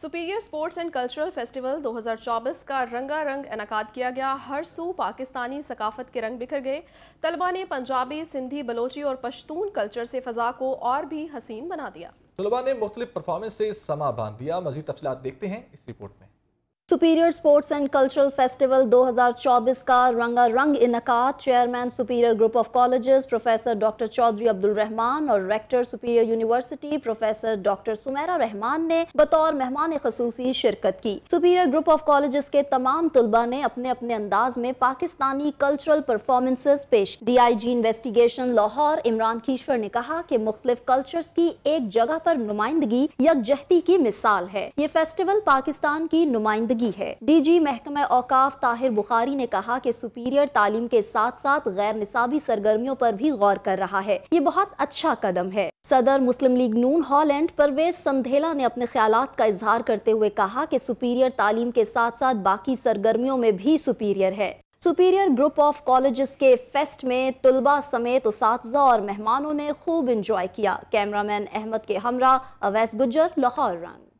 superior sports and cultural festival 2024 का रंगारंग इनका किया गया हर सू पाकिस्तानी सकाफत के रंग बिखर गए तलबा ने पंजाबी सिंधी बलोची और पश्तून कल्चर से फ़जा को और भी हसीन बना दिया तलबा ने मुख्तलिफ परफॉर्मेंस से समा बांध दिया मजीद तफसलत देखते हैं इस रिपोर्ट में Superior sports and cultural festival 2024 का रंगारंग इनका chairman Superior group of colleges professor doctor Chaudhry Abdul Rahman और rector Superior university professor doctor Sumaira Rahman ने बतौर मेहमान खसूसी शिरकत की सुपीरियर ग्रुप ऑफ कॉलेजेस के तमाम तलबा ने अपने अपने अंदाज में पाकिस्तानी कल्चरल परफॉर्मेंसेज पेश D I G investigation Lahore Imran Kishwar ने कहा की मुख्तलिफ कल्चर की एक जगह आरोप नुमाइंदगी यकजहती की मिसाल है ये फेस्टिवल पाकिस्तान की नुमाइंदगी जिंदगी है डीजी महकमा औकाफ ताहिर बुखारी ने कहा कि सुपीरियर तालीम के साथ साथ गैर निसाबी सरगर्मियों पर भी गौर कर रहा है ये बहुत अच्छा कदम है सदर मुस्लिम लीग नून हॉलैंड परवेज संधेला ने अपने ख्याल का इजहार करते हुए कहा कि सुपीरियर तालीम के साथ साथ बाकी सरगर्मियों में भी सुपीरियर है सुपीरियर ग्रुप ऑफ कॉलेजेस के फेस्ट में तुलबा समेत उस और मेहमानों ने खूब इंजॉय किया कैमरामैन अहमद के हमरा अवैस गुजर लाहौर रंग